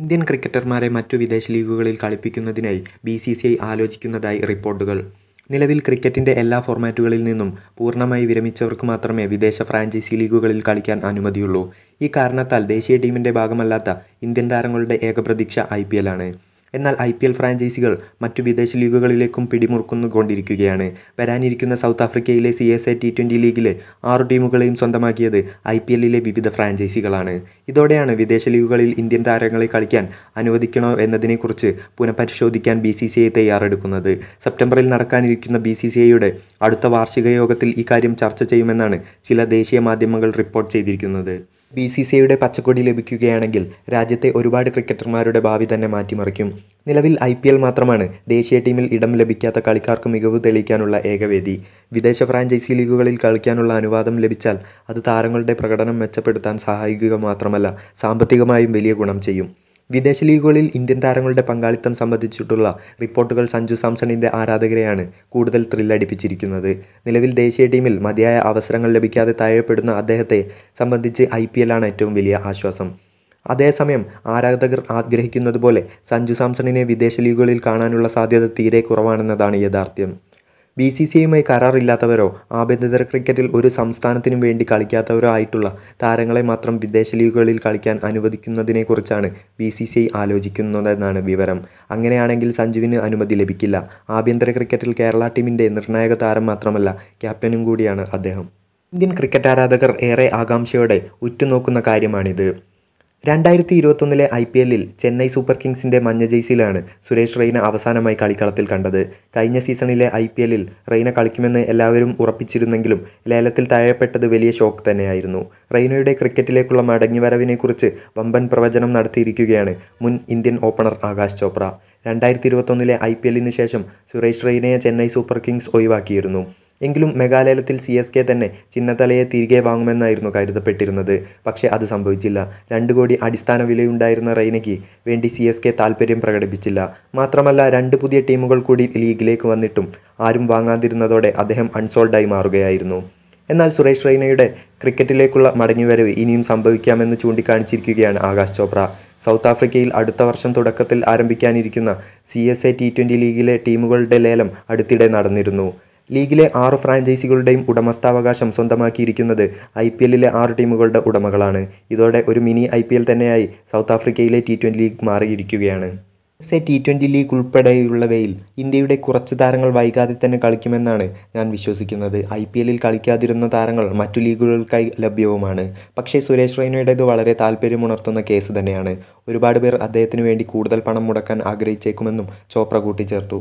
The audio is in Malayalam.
ഇന്ത്യൻ ക്രിക്കറ്റർമാരെ മറ്റു വിദേശ ലീഗുകളിൽ കളിപ്പിക്കുന്നതിനായി ബി സി സി ഐ ആലോചിക്കുന്നതായി റിപ്പോർട്ടുകൾ നിലവിൽ ക്രിക്കറ്റിൻ്റെ എല്ലാ ഫോർമാറ്റുകളിൽ നിന്നും പൂർണ്ണമായി വിരമിച്ചവർക്ക് മാത്രമേ വിദേശ ഫ്രാഞ്ചൈസി ലീഗുകളിൽ കളിക്കാൻ അനുമതിയുള്ളൂ ഈ കാരണത്താൽ ദേശീയ ടീമിൻ്റെ ഭാഗമല്ലാത്ത ഇന്ത്യൻ താരങ്ങളുടെ ഏക പ്രതീക്ഷ ഐ പി എല്ലാണ് എന്നാൽ ഐ പി എൽ ഫ്രാഞ്ചൈസികൾ മറ്റു വിദേശ ലീഗുകളിലേക്കും പിടിമുറുക്കുന്നുകൊണ്ടിരിക്കുകയാണ് വരാനിരിക്കുന്ന സൗത്ത് ആഫ്രിക്കയിലെ C S A T twenty ലീഗിലെ ആറ് ടീമുകളെയും സ്വന്തമാക്കിയത് ഐ പി എല്ലിലെ വിവിധ ഫ്രാഞ്ചൈസികളാണ് ഇതോടെയാണ് വിദേശ ലീഗുകളിൽ ഇന്ത്യൻ താരങ്ങളെ കളിക്കാൻ അനുവദിക്കണോ എന്നതിനെക്കുറിച്ച് പുനഃപരിശോധിക്കാൻ ബി സി സി ഐ തയ്യാറെടുക്കുന്നത് സെപ്റ്റംബറിൽ നടക്കാനിരിക്കുന്ന ബി സി സി ഐയുടെ അടുത്ത വാർഷിക യോഗത്തിൽ ഇക്കാര്യം ചർച്ച ചെയ്യുമെന്നാണ് ചില ദേശീയ മാധ്യമങ്ങൾ റിപ്പോർട്ട് ചെയ്തിരിക്കുന്നത് ബി സി സി ഐയുടെ പച്ചക്കൊടി ലഭിക്കുകയാണെങ്കിൽ രാജ്യത്തെ ഒരുപാട് ക്രിക്കറ്റർമാരുടെ ഭാവി തന്നെ മാറ്റിമറിക്കും നിലവിൽ ഐ പി എൽ മാത്രമാണ് ദേശീയ ടീമിൽ ഇടം ലഭിക്കാത്ത കളിക്കാർക്ക് മികവ് തെളിയിക്കാനുള്ള ഏകവേദി വിദേശ ഫ്രാഞ്ചൈസി ലീഗുകളിൽ കളിക്കാനുള്ള അനുവാദം ലഭിച്ചാൽ അത് താരങ്ങളുടെ പ്രകടനം മെച്ചപ്പെടുത്താൻ സഹായിക്കുക മാത്രമല്ല സാമ്പത്തികമായും വലിയ ഗുണം ചെയ്യും വിദേശ ലീഗുകളിൽ ഇന്ത്യൻ താരങ്ങളുടെ പങ്കാളിത്തം സംബന്ധിച്ചിട്ടുള്ള റിപ്പോർട്ടുകൾ സഞ്ജു സാംസണിൻ്റെ ആരാധകരെയാണ് കൂടുതൽ ത്രില്ലടിപ്പിച്ചിരിക്കുന്നത് നിലവിൽ ദേശീയ ടീമിൽ മതിയായ അവസരങ്ങൾ ലഭിക്കാതെ താഴെപ്പെടുന്ന അദ്ദേഹത്തെ സംബന്ധിച്ച് ഐ ആണ് ഏറ്റവും വലിയ ആശ്വാസം അതേസമയം ആരാധകർ ആഗ്രഹിക്കുന്നതുപോലെ സഞ്ജു സാംസണിനെ വിദേശ ലീഗുകളിൽ കാണാനുള്ള സാധ്യത തീരെ കുറവാണെന്നതാണ് യാഥാർത്ഥ്യം ബി സി സി ഐയുമായി കരാറില്ലാത്തവരോ ആഭ്യന്തര ക്രിക്കറ്റിൽ ഒരു സംസ്ഥാനത്തിനും വേണ്ടി കളിക്കാത്തവരോ ആയിട്ടുള്ള താരങ്ങളെ മാത്രം വിദേശ ലീഗുകളിൽ കളിക്കാൻ അനുവദിക്കുന്നതിനെക്കുറിച്ചാണ് ബി സി സി ഐ ആലോചിക്കുന്നതെന്നാണ് വിവരം അങ്ങനെയാണെങ്കിൽ സഞ്ജുവിന് അനുമതി ലഭിക്കില്ല ആഭ്യന്തര ക്രിക്കറ്റിൽ കേരള ടീമിൻ്റെ നിർണായക താരം മാത്രമല്ല ക്യാപ്റ്റനും കൂടിയാണ് അദ്ദേഹം ഇന്ത്യൻ ക്രിക്കറ്റ് ആരാധകർ ഏറെ ആകാംക്ഷയോടെ ഉറ്റുനോക്കുന്ന കാര്യമാണിത് രണ്ടായിരത്തി ഇരുപത്തൊന്നിലെ ഐ പി എല്ലിൽ ചെന്നൈ സൂപ്പർ കിങ്സിൻ്റെ മഞ്ഞ ജേഴ്സിയിലാണ് സുരേഷ് റെയ്ന അവസാനമായി കളിക്കളത്തിൽ കണ്ടത് കഴിഞ്ഞ സീസണിലെ ഐ പി എല്ലിൽ റെയ്ന കളിക്കുമെന്ന് എല്ലാവരും ഉറപ്പിച്ചിരുന്നെങ്കിലും ലേലത്തിൽ താഴെപ്പെട്ടത് വലിയ ഷോക്ക് തന്നെയായിരുന്നു റെയ്നയുടെ ക്രിക്കറ്റിലേക്കുള്ള മടങ്ങിവരവിനെക്കുറിച്ച് വമ്പൻ പ്രവചനം നടത്തിയിരിക്കുകയാണ് മുൻ ഇന്ത്യൻ ഓപ്പണർ ആകാശ് ചോപ്ര രണ്ടായിരത്തി ഇരുപത്തൊന്നിലെ ഐ പി എല്ലിന് ശേഷം സുരേഷ് റെയ്നയെ ചെന്നൈ സൂപ്പർ കിങ്സ് ഒഴിവാക്കിയിരുന്നു എങ്കിലും മെഗാലയത്തിൽ സി എസ് കെ തന്നെ ചിന്നത്തലയെ തിരികെ വാങ്ങുമെന്നായിരുന്നു കരുതപ്പെട്ടിരുന്നത് പക്ഷേ അത് സംഭവിച്ചില്ല രണ്ട് കോടി അടിസ്ഥാന വിലയുണ്ടായിരുന്ന റെയ്നയ്ക്ക് വേണ്ടി സി എസ് കെ താൽപ്പര്യം പ്രകടിപ്പിച്ചില്ല മാത്രമല്ല രണ്ട് പുതിയ ടീമുകൾ കൂടി ലീഗിലേക്ക് വന്നിട്ടും ആരും വാങ്ങാതിരുന്നതോടെ അദ്ദേഹം അൺസോൾഡായി മാറുകയായിരുന്നു എന്നാൽ സുരേഷ് റെയ്നയുടെ ക്രിക്കറ്റിലേക്കുള്ള മടങ്ങിവരവ് ഇനിയും സംഭവിക്കാമെന്ന് ചൂണ്ടിക്കാണിച്ചിരിക്കുകയാണ് ആകാശ് ചോപ്ര സൗത്ത് ആഫ്രിക്കയിൽ അടുത്ത വർഷം തുടക്കത്തിൽ ആരംഭിക്കാനിരിക്കുന്ന C S A T twenty ലീഗിലെ ടീമുകളുടെ ലേലം അടുത്തിടെ നടന്നിരുന്നു ലീഗിലെ ആറ് ഫ്രാഞ്ചൈസികളുടെയും ഉടമസ്ഥാവകാശം സ്വന്തമാക്കിയിരിക്കുന്നത് ഐ പി എല്ലിലെ ആറ് ടീമുകളുടെ ഉടമകളാണ് ഇതോടെ ഒരു മിനി ഐ പി എൽ തന്നെയായി സൗത്ത് ആഫ്രിക്കയിലെ ടി ട്വൻ്റി ലീഗ് മാറിയിരിക്കുകയാണ് S A T twenty league ഉൾപ്പെടെയുള്ളവയിൽ ഇന്ത്യയുടെ കുറച്ച് താരങ്ങൾ വൈകാതെ തന്നെ കളിക്കുമെന്നാണ് ഞാൻ വിശ്വസിക്കുന്നത് ഐ പി എല്ലിൽ കളിക്കാതിരുന്ന താരങ്ങൾ മറ്റു ലീഗുകൾക്കായി ലഭ്യവുമാണ് പക്ഷേ സുരേഷ് റൈനയുടേത് വളരെ താല്പര്യമുണർത്തുന്ന കേസ് തന്നെയാണ് ഒരുപാട് പേർ അദ്ദേഹത്തിന് വേണ്ടി കൂടുതൽ പണം മുടക്കാൻ ആഗ്രഹിച്ചേക്കുമെന്നും ചോപ്ര കൂട്ടിച്ചേർത്തു